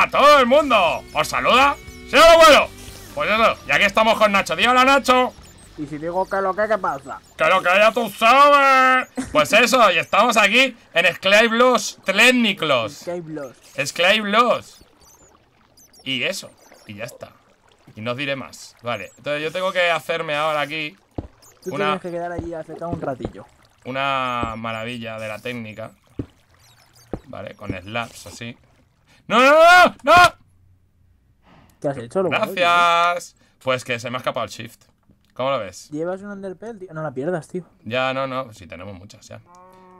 A todo el mundo! ¿Os saluda? ¡Sí, abuelo! Pues eso, y aquí estamos con Nacho. ¡Hola, Nacho! Y si digo que lo que, ¿qué pasa? ¡Que lo que haya, tú sabes! Pues eso, y estamos aquí en Esclavlos Tléniclos. Esclavlos. Y eso, y ya está. Y no os diré más. Vale, entonces yo tengo que hacerme ahora aquí... una... tienes que quedar allí acercado un ratillo. Una maravilla de la técnica. Vale, con Slabs así. ¡No, no, no! ¡No! ¿Qué has hecho, Gracias. Pues que se me ha escapado el shift. ¿Cómo lo ves? Llevas un underpell, No la pierdas, tío. Ya, no, no. Sí, tenemos muchas ya.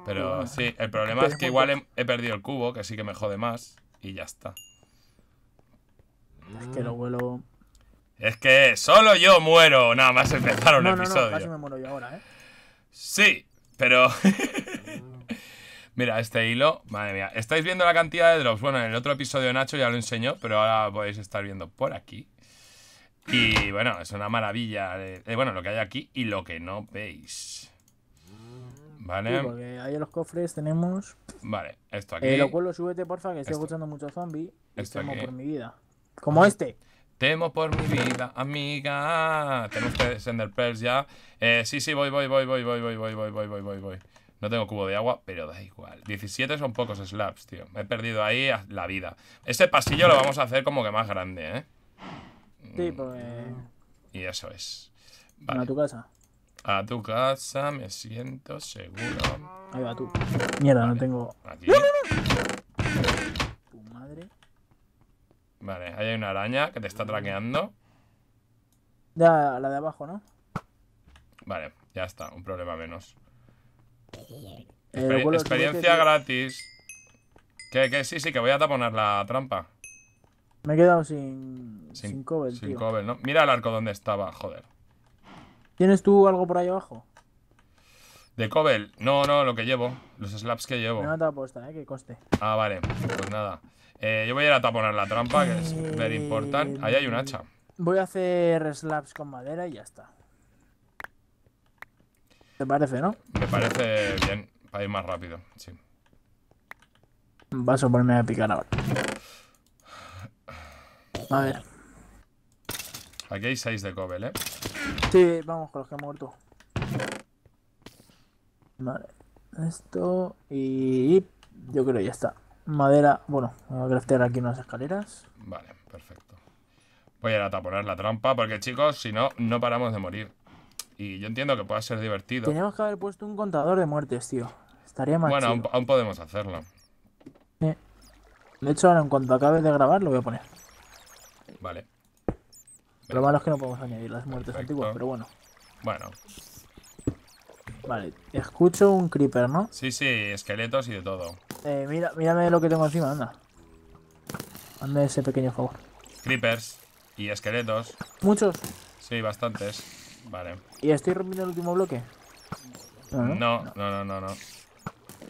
Pero sí, el problema es que igual he, perdido el cubo, que sí que me jode más. Y ya está. Es que lo vuelo. Es que solo yo muero. Nada más empezaron el no, no, No, casi me muero yo ahora, ¿eh? Sí, pero. Mm. Mira, este hilo, madre mía. ¿Estáis viendo la cantidad de drops? Bueno, en el otro episodio Nacho ya lo enseñó, pero ahora podéis estar viendo por aquí. Y bueno, es una maravilla. De, bueno, lo que hay aquí y lo que no veis. Vale. porque ahí en los cofres tenemos. Vale, esto aquí. Eh, lo súbete, porfa, que estoy escuchando mucho zombie. temo por mi vida. Como este. Temo por mi vida, amiga. Tenemos que sender pearls ya. Eh, sí, sí, voy, voy, voy, voy, voy, voy, voy, voy, voy, voy, voy, voy. No tengo cubo de agua, pero da igual 17 son pocos slabs, tío Me he perdido ahí la vida Este pasillo lo vamos a hacer como que más grande, ¿eh? Sí, mm. pues... Y eso es A tu casa A tu casa, me siento seguro Ahí va tú Mierda, no tengo... Aquí Tu madre Vale, ahí hay una araña que te está traqueando Ya, la de abajo, ¿no? Vale, ya está, un problema menos eh, experiencia gratis. Que, que sí, sí, que voy a taponar la trampa. Me he quedado sin, sin, cobel, sin tío. ¿no? Mira el arco donde estaba, joder. ¿Tienes tú algo por ahí abajo? De Cobel, no, no, lo que llevo, los slaps que llevo. No te apuesta, eh, que coste. Ah, vale, pues nada. Eh, yo voy a ir a taponar la trampa, que es eh... importante. Ahí hay un hacha. Voy a hacer slaps con madera y ya está. ¿Te parece, no? Me parece bien, para ir más rápido, sí. Vas a ponerme a picar ahora. A ver. Aquí hay 6 de cobel, ¿eh? Sí, vamos con los que han muerto. Vale. Esto y... Yo creo que ya está. Madera... Bueno, voy a craftear aquí unas escaleras. Vale, perfecto. Voy a ir a taponar la trampa porque, chicos, si no, no paramos de morir. Y yo entiendo que pueda ser divertido. Teníamos que haber puesto un contador de muertes, tío. Estaría mal. Bueno, aún, podemos hacerlo. Eh, de hecho, ahora en cuanto acabe de grabar lo voy a poner. Vale. Lo malo es que no podemos añadir las muertes antiguas, pero bueno. Bueno. Vale, escucho un creeper, ¿no? Sí, sí, esqueletos y de todo. Eh, mírame lo que tengo encima, anda. anda ese pequeño favor. Creepers y esqueletos. ¿Muchos? Sí, bastantes. Vale. ¿Y estoy rompiendo el último bloque? No, no, no, no,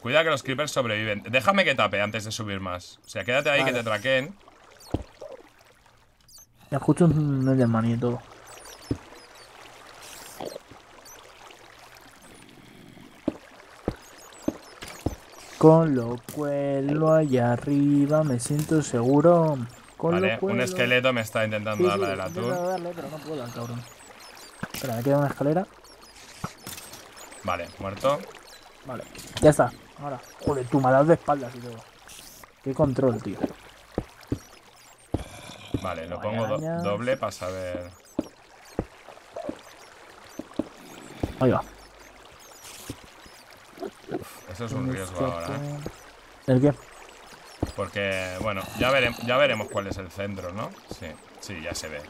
Cuida que los creepers sobreviven. Déjame que tape antes de subir más. O sea, quédate ahí que te traqueen. Me escucho un de y todo. Con lo cuello allá arriba me siento seguro. vale, un esqueleto me está intentando la de la pero no puedo, cabrón. Espera, me queda una escalera. Vale, muerto. Vale, ya está. Ahora, joder, tú me de espaldas y todo. Qué control, tío. Vale, lo pongo doble para saber. Ahí va. eso es un riesgo ahora, ¿eh? ¿El qué? Porque, bueno, ya, ya veremos cuál es el centro, ¿no? Sí, sí, ya se ve.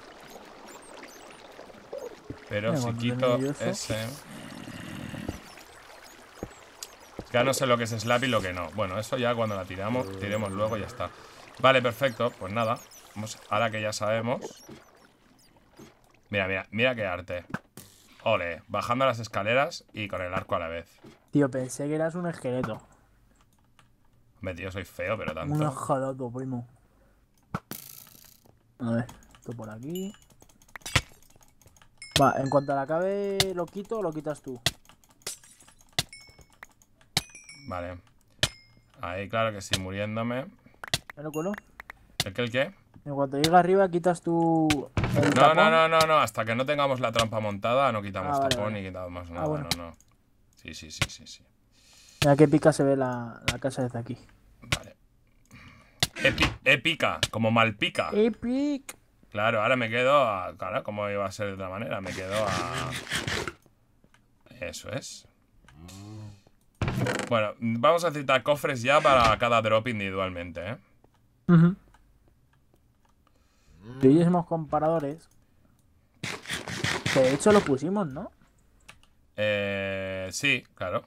Pero si quito ese... Ya no sé lo que es slap y lo que no. Bueno, eso ya cuando la tiramos, tiremos luego y ya está. Vale, perfecto. Pues nada. Vamos, ahora que ya sabemos... Mira, mira, mira qué arte. Ole, bajando las escaleras y con el arco a la vez. Tío, pensé que eras un esqueleto. Hombre, tío, soy feo, pero tanto. Un ojalato, primo. A ver, esto por aquí. Va, en cuanto la acabe, ¿lo quito o lo quitas tú? Vale. Ahí, claro que sí, muriéndome. el ¿El qué, el qué? En cuanto llega arriba, quitas tú. no, no, no, no, no. Hasta que no tengamos la trampa montada, no quitamos ah, tapón y ni quitamos nada. Ah, bueno. No, Sí, sí, sí, sí. sí. Mira qué pica se ve la, la casa desde aquí. Vale. Epi, epica, como malpica. Epic. Claro, ahora me quedo a... Claro, ¿cómo iba a ser de otra manera? Me quedo a... Eso es. Bueno, vamos a citar cofres ya para cada drop individualmente, ¿eh? Uh comparadores. Que de hecho lo pusimos, ¿no? Eh, sí, claro.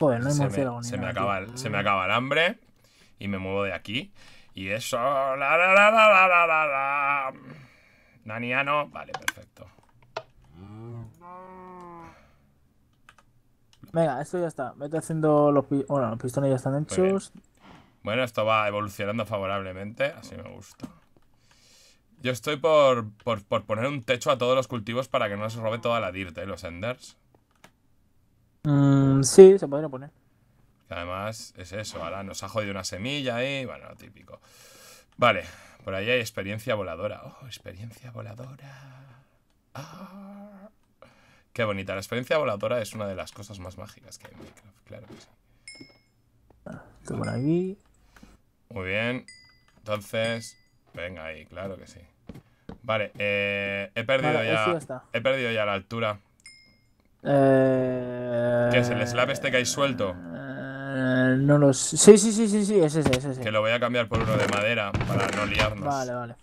Joder, no se, me, se, me acaba se me acaba el hambre y me muevo de aquí. Y eso... Naniano. Vale, perfecto. Venga, esto ya está. Vete haciendo los, bueno, los pistones ya están hechos. Bueno, esto va evolucionando favorablemente. Así me gusta. Yo estoy por, poner un techo a todos los cultivos para que no se robe toda la dirt, ¿eh? Los enders. Mm, sí, se podría poner. Además, es eso, ahora nos ha jodido una semilla Ahí, bueno, lo típico. Vale, por ahí hay experiencia voladora. Oh, experiencia voladora. Ah. Qué bonita. La experiencia voladora es una de las cosas más mágicas que hay en Minecraft, claro que sí. por aquí. Muy bien. Entonces, venga ahí, claro que sí. Vale, eh, he perdido ya, he perdido ya la altura. Eh... ¿Qué es el slab este que hay suelto? Eh, eh, no lo sé. Sí, sí, sí, sí, sí, sí, ese, es Que lo voy a cambiar por uno de madera para no liarnos. Vale, vale.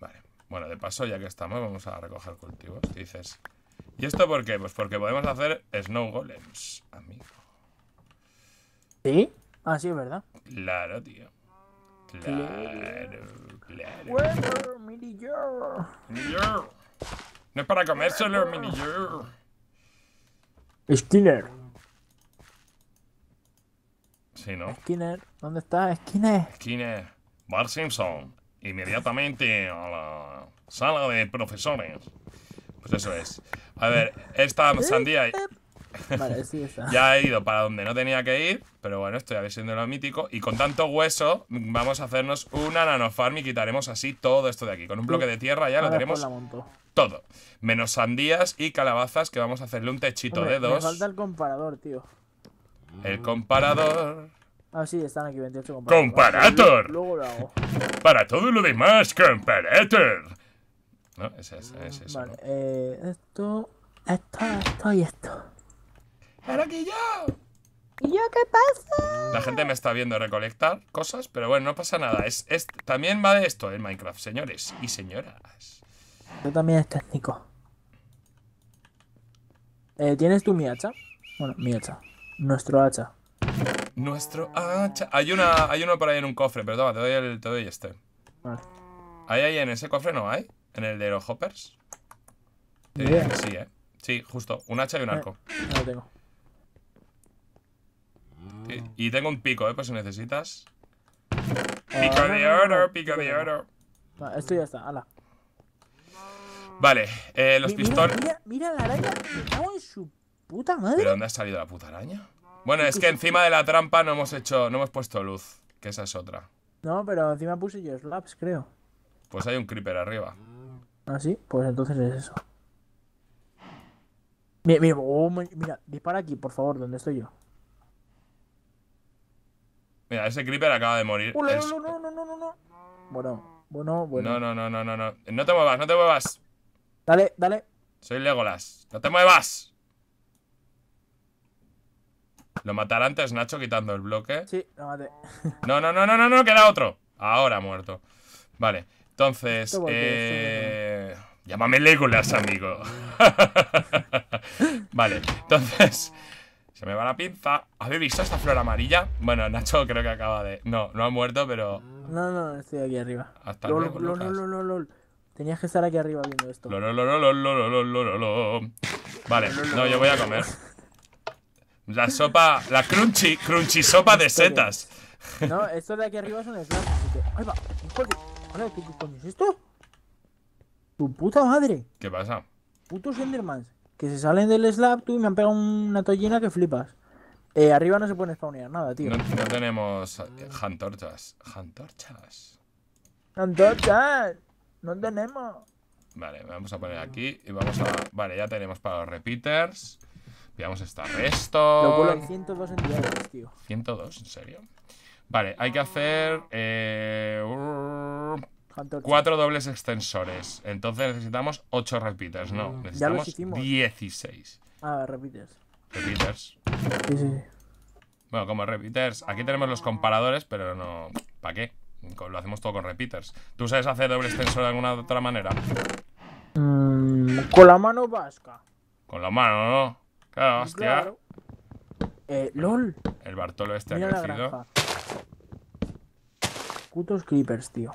Vale. Bueno, de paso, ya que estamos, vamos a recoger cultivos. Dices. ¿Y esto por qué? Pues porque podemos hacer snow golems, amigo. ¿Sí? Ah, sí, es verdad. Claro, tío. Claro, claro. Bueno, mini No es para comérselo, mini yo. Skinner. Sí, ¿no? Skinner, ¿dónde está Skinner? Skinner, Bart Simpson, inmediatamente a la sala de profesores. Pues eso es. A ver, esta sandía... Vale, sí, ya he ido para donde no tenía que ir, pero bueno, estoy a ver lo mítico. Y con tanto hueso, vamos a hacernos una nanofarm y quitaremos así todo esto de aquí. Con un bloque de tierra ya lo tenemos todo. Menos sandías y calabazas, que vamos a hacerle un techito de dos. Me falta el comparador, tío. El comparador. Ah, sí, están aquí 28 comparadores. ¡Comparator! Luego lo hago. Para todo lo demás, comparator. No, es, eso, es Vale, eh, esto, esto, esto y esto. ¡Pero que yo! ¿Y yo qué pasa? La gente me está viendo recolectar cosas, pero bueno, no pasa nada. Es, es, también va de esto en Minecraft, señores y señoras. Tú también es técnico. Eh, ¿Tienes tú mi hacha? Bueno, mi hacha. Nuestro hacha. Nuestro hacha. Hay una, hay uno por ahí en un cofre, pero toma, te doy, este. Vale. ¿Hay ahí en ese cofre? ¿No hay? ¿En el de los hoppers? Eh, sí, ¿eh? Sí, justo. Un hacha y un arco. lo tengo. y tengo un pico, eh, pues si necesitas. Pico de oro, pico de oro. Esto ya está, ala. Vale, eh, los pistones. Mira, la araña, que cago en su puta madre. ¿Pero dónde ha salido la puta araña? Bueno, es que encima de la trampa no hemos hecho, no hemos puesto luz, que esa es otra. No, pero encima puse yo slabs, creo. Pues hay un creeper arriba. Ah, sí, pues entonces es eso. Mira, oh, mira, dispara aquí, por favor, donde estoy yo. Mira, ese creeper acaba de morir. No, no, no, no, no, no. Bueno, bueno, bueno. No, no, no, no, no, no. No te muevas, no te muevas. Dale, dale. Soy Legolas. ¡No te muevas! ¿Lo matará antes Nacho quitando el bloque? Sí, lo maté. no, no, no, no, no, no, queda otro. Ahora muerto. Vale, entonces... Eh, llámame Legolas, amigo. vale, entonces... Se me va la pinza. ¿Habéis visto esta flor amarilla? Bueno, Nacho creo que acaba de... No, no ha muerto, pero... No, no, estoy aquí arriba. Hasta luego, lol, lol, lol. Tenías que estar aquí arriba viendo esto. Vale, no, yo voy a comer. La sopa, la crunchy, crunchy sopa de setas. No, esto de aquí arriba es un slap, así que... ¡Ahí va! ¿qué coño es esto? ¡Tu puta madre! ¿Qué pasa? Putos Endermans, que se salen del slab, tú, y me han pegado una tollina que flipas. Eh, arriba no se puede spawnear nada, tío. No, tenemos... Hantorchas. Eh, Hantorchas. ¡Hantorchas! No tenemos. Vale, vamos a poner aquí y vamos a... Vale, ya tenemos para los repeaters. Veamos esta resto. Lo 102 entidades, tío. 102, ¿en serio? Vale, hay que hacer... Eh, cuatro dobles extensores. Entonces necesitamos 8 repeaters, no. Mm. Necesitamos 16. Ah, repeaters. Repeaters. Sí, sí. Bueno, como repeaters, aquí tenemos los comparadores, pero no... ¿Para qué? lo hacemos todo con repeaters. ¿Tú sabes hacer doble extensor de alguna otra manera? Mm, con la mano vasca. Con la mano, ¿no? Claro, hostia. Eh, LOL. El Bartolo este ha crecido. Putos creepers, tío.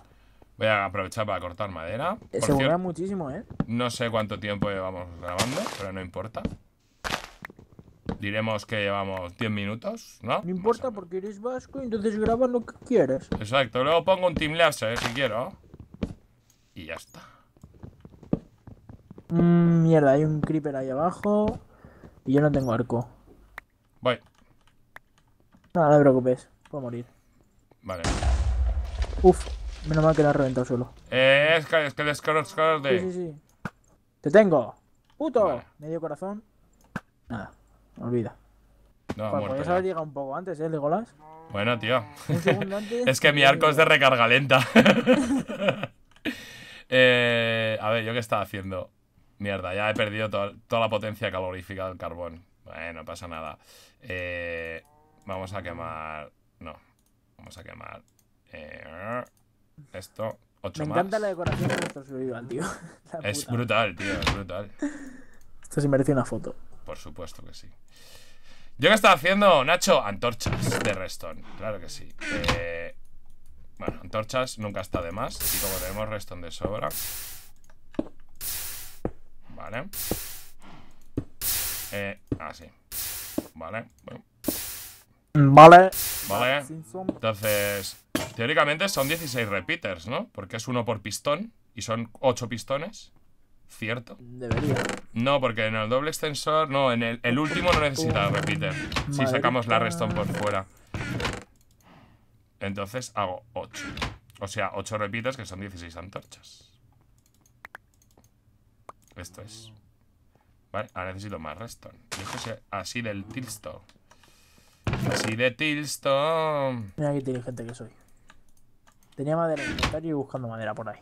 Voy a aprovechar para cortar madera. Eh, se mueve muchísimo, ¿eh? No sé cuánto tiempo llevamos grabando, pero no importa. Diremos que llevamos 10 minutos, ¿no? No importa porque eres vasco, y entonces graba lo que quieres Exacto, luego pongo un team laser si quiero. Y ya está. Mm, mierda, hay un creeper ahí abajo. Y yo no tengo arco. Voy. nada, no te preocupes, puedo morir. Vale. Uf, menos mal que la he reventado solo. Eh, es que, es que el Sí, sí, sí. ¡Te tengo! ¡Puto! Medio corazón. Nada. Olvida. No, bueno. haber pues llegado un poco antes, ¿eh, Legolas? Bueno, tío. ¿Un segundo antes? es que mi arco es de recarga lenta. Eh, a ver, ¿yo qué estaba haciendo? Mierda, ya he perdido toda la potencia calorífica del carbón. Bueno, pasa nada. Eh, vamos a quemar... No, vamos a quemar... Eh, esto, 8 Me encanta la decoración de nuestro survival, tío. es brutal, tío, es brutal. Esto sí merece una foto. Por supuesto que sí. ¿Yo que estaba haciendo, Nacho? Antorchas de Reston, claro que sí. Eh, bueno, antorchas nunca está de más. Y como tenemos Reston de sobra. Vale. Eh, así. Vale. Vale. Vale. Ah, entonces, teóricamente son 16 repeaters, ¿no? Porque es uno por pistón y son 8 pistones. ¿Cierto? Debería. No, porque en el doble extensor. No, en el, último no necesita repeater. Si sacamos la redstone por fuera. Entonces hago 8. O sea, 8 repitas que son 16 antorchas. Esto es. Vale, ahora necesito más redstone. Y esto es así del tilsto. Así de tilsto. Mira qué inteligente que soy. Tenía madera en el y buscando madera por ahí.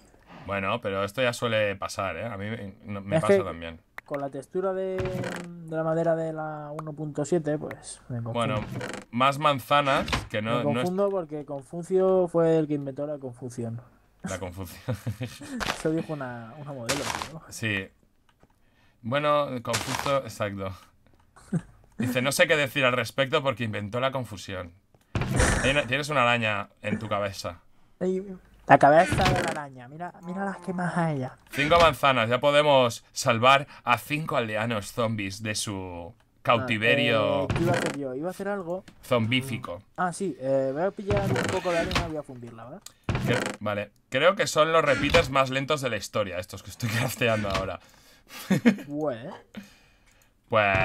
Bueno, pero esto ya suele pasar, ¿eh? A mí me, pasa también. Con la textura de, la madera de la 1.7, pues me confundo. Bueno, más manzanas que no. Me confundo porque Confucio fue el que inventó la confusión. La confusión. Eso dijo una, una modelo. ¿no? Sí. Bueno, Confucio, exacto. Dice, no sé qué decir al respecto porque inventó la confusión. Tienes una araña en tu cabeza. La cabeza de la araña, mira, mira las quemas a ella. Cinco manzanas, ya podemos salvar a cinco aldeanos zombies de su cautiverio. Ah, eh, iba a hacer algo. Zombífico. Mm. Ah, sí, eh, voy a pillar un poco de arena y voy a fundirla, ¿verdad? vale, creo que son los repites más lentos de la historia, estos que estoy crafteando ahora. Pues. pues.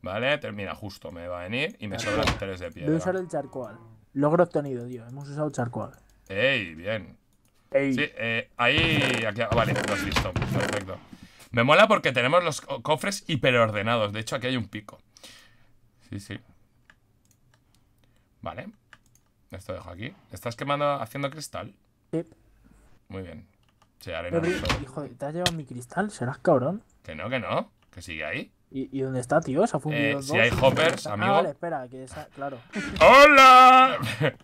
Vale, termina justo, me va a venir y me sobran tres de piedra. Voy a usar el charcoal. Logro obtenido, tío. Hemos usado charcoal. Ey, bien. Ey. Sí, eh, ahí. Aquí, ah, vale, lo listo, visto. Perfecto. Me mola porque tenemos los cofres hiperordenados. De hecho, aquí hay un pico. Sí, sí. Vale. Esto dejo aquí. ¿Estás quemando, haciendo cristal? Sí. Muy bien. Sí, arena. Pero, hijo, ¿te has llevado mi cristal? ¿Serás cabrón? Que no, que no. Que sigue ahí. ¿Y, dónde está, tío? Se ha eh, Si hay hoppers, ah, amigo. vale, espera, que esa... claro. ¡Hola!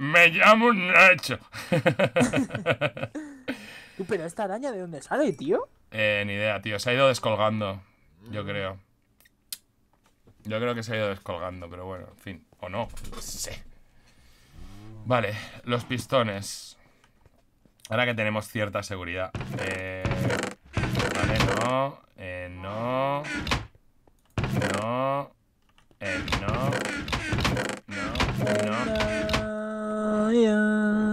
Me llamo Nacho. Pero esta araña, ¿de dónde sale, tío? Eh, ni idea, tío. Se ha ido descolgando, yo creo. Yo creo que se ha ido descolgando, pero bueno, en fin. O no, no sé. Vale, los pistones. Ahora que tenemos cierta seguridad. Eh, vale, no. Eh, no. No. Eh, no. No.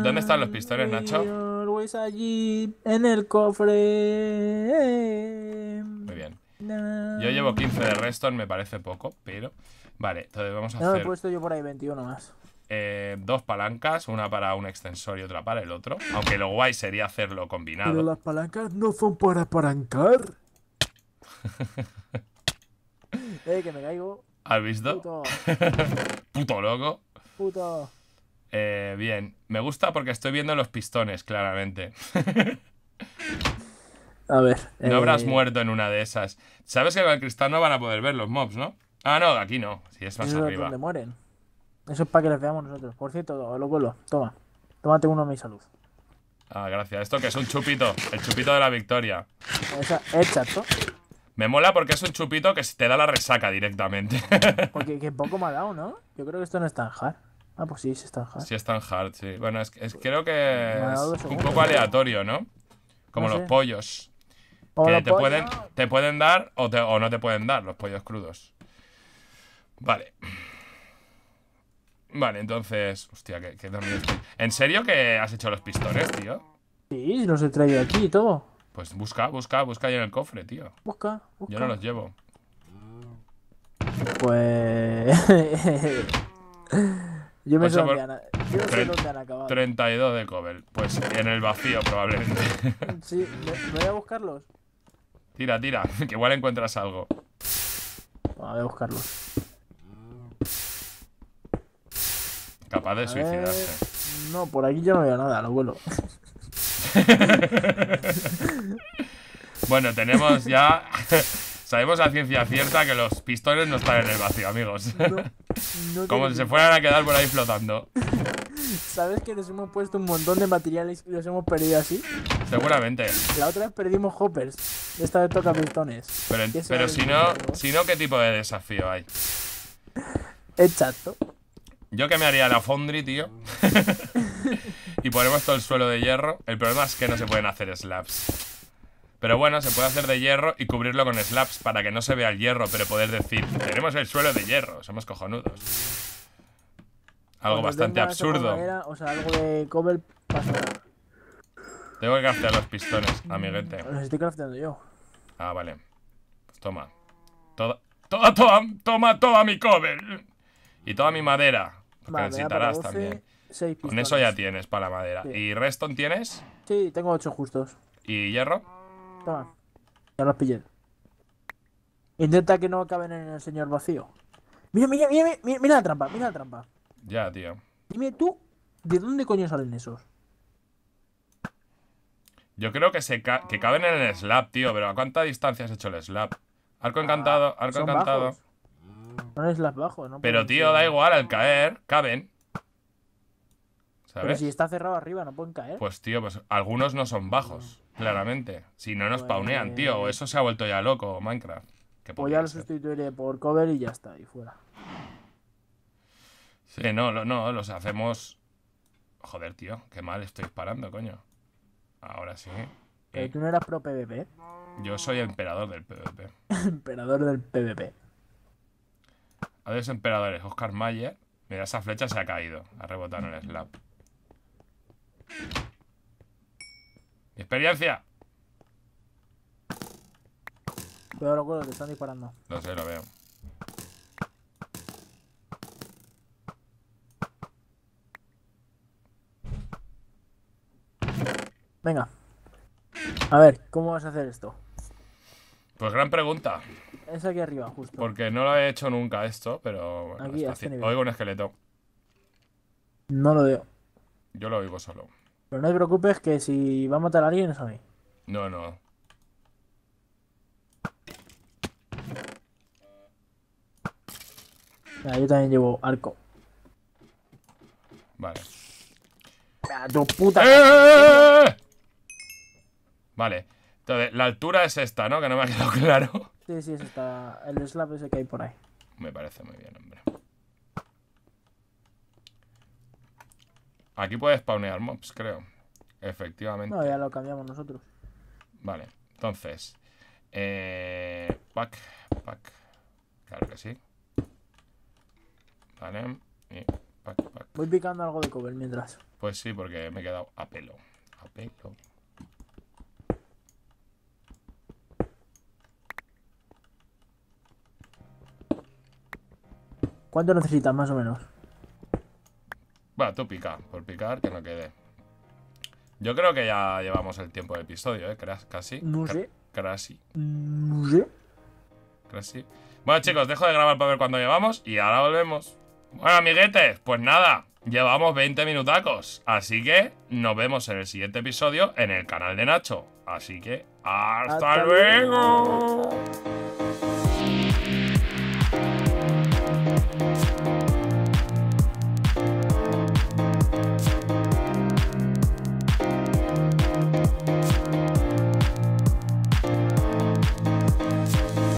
¿Dónde están los pistones, Nacho? Always pues allí, en el cofre. Muy bien. Yo llevo 15 de Reston, me parece poco, pero. Vale, entonces vamos a no, he puesto yo por ahí 21 más. Eh, dos palancas, una para un extensor y otra para el otro. Aunque lo guay sería hacerlo combinado. Pero las palancas no son para apalancar. eh, que me caigo. ¿Has visto? Puto loco. Puto. Eh, bien, me gusta porque estoy viendo los pistones, claramente. a ver. No habrás eh, muerto en una de esas. Sabes que con el cristal no van a poder ver los mobs, ¿no? Ah, no, aquí no. Si es más Eso arriba. Es mueren. Eso es para que les veamos nosotros. Por cierto, lo vuelo. Toma. Tómate uno a mi salud. Ah, gracias. Esto que es un chupito. El chupito de la victoria. exacto. Me mola porque es un chupito que te da la resaca directamente. Porque poco me ha dado, ¿no? Yo creo que esto no es tan hard. Ah, pues sí, si están. hard. Sí están hard, sí. Bueno, es, pues, creo que es un poco aleatorio, ¿no? Como los pollos. que te, Pueden, te pueden dar o, no te pueden dar los pollos crudos. Vale. Vale, entonces. Hostia, qué dormido estoy. ¿En serio que has hecho los pistones, tío? Sí, los he traído aquí y todo. Pues busca, busca, busca ahí en el cofre, tío. Busca, busca. Yo no los llevo. Pues. Yo me sé dónde han acabado. 32 de Cobel. Pues en el vacío, probablemente. Sí, voy a buscarlos. Tira, tira, que igual encuentras algo. voy a buscarlos. Capaz de suicidarse. No, por aquí ya no veo nada, lo vuelo. bueno, tenemos ya Sabemos a ciencia cierta que los pistones no están en el vacío, amigos. Como si se fueran a quedar por ahí flotando. ¿Sabes que nos hemos puesto un montón de materiales y los hemos perdido así? Seguramente. La otra vez perdimos hoppers. Esta vez toca pistones. Pero, si no, si no, ¿qué tipo de desafío hay? Exacto. Yo que me haría la fondry, tío. y ponemos todo el suelo de hierro. El problema es que no se pueden hacer slabs. Pero bueno, se puede hacer de hierro y cubrirlo con slabs para que no se vea el hierro, pero poder decir, tenemos el suelo de hierro, somos cojonudos. Algo bastante absurdo. o sea, algo de Tengo que craftear los pistones, amiguete. Los estoy crafteando yo. Ah, vale. Pues toma. Toda, toda, toma toda mi cover. Y toda mi madera. Porque necesitarás también. Con eso ya tienes para la madera. ¿Y redstone tienes? Sí, tengo ocho justos. ¿Y hierro? Ya las pillé. Intenta que no caben en el señor vacío. Mira, mira, mira, mira, la trampa, mira la trampa. Ya, tío. Dime tú, ¿de dónde coño salen esos? Yo creo que se que caben en el slap, tío, pero ¿a cuánta distancia has hecho el slap? Arco encantado, ah, arco encantado. Son bajo, Pero, tío, da igual, al caer, caben. Pero si está cerrado arriba, no pueden caer. Pues tío, pues algunos no son bajos, mm. claramente. Si no nos pues paunean, tío. O eso se ha vuelto ya loco, Minecraft. Pues o ya lo sustituiré por cover y ya está, y fuera. Sí, no, no, los hacemos. Joder, tío, qué mal estoy disparando, coño. Ahora sí. Eh. tú no eras pro PvP? Yo soy emperador del PvP. emperador del PvP. Adiós, emperadores. Oscar Mayer. Mira, esa flecha se ha caído. Ha rebotado en el slab experiencia. Cuidado, te están disparando. No sé, lo veo. Venga. A ver, ¿cómo vas a hacer esto? Pues gran pregunta. Es aquí arriba, justo. Porque no lo he hecho nunca esto, pero bueno, aquí, Oigo un esqueleto. No lo veo. Yo lo oigo solo. Pero no te preocupes que si va a matar a alguien es a mí. No, no. Ah, yo también llevo arco. Vale. Mira, tu puta. ¡Eh, eh, eh, vale. Entonces, la altura es esta, ¿no? Que no me ha quedado claro. Sí, sí, es esta. El slab ese que hay por ahí. Me parece muy bien, hombre. Aquí puedes spawnear mobs, creo. Efectivamente. No, ya lo cambiamos nosotros. Vale, entonces. Eh, pack, pack. Claro que sí. Vale. Y pack, pack. Voy picando algo de cover mientras. Pues sí, porque me he quedado a pelo. A pelo. ¿Cuánto necesitas más o menos? Bueno, tú pica, por picar que no quede. Yo creo que ya llevamos el tiempo del episodio, ¿eh? Casi. No sé. Casi. No sé. Casi. Bueno, chicos, dejo de grabar para ver cuándo llevamos y ahora volvemos. Bueno, amiguetes, pues nada, llevamos 20 minutacos. Así que nos vemos en el siguiente episodio en el canal de Nacho. Así que, ¡hasta, luego.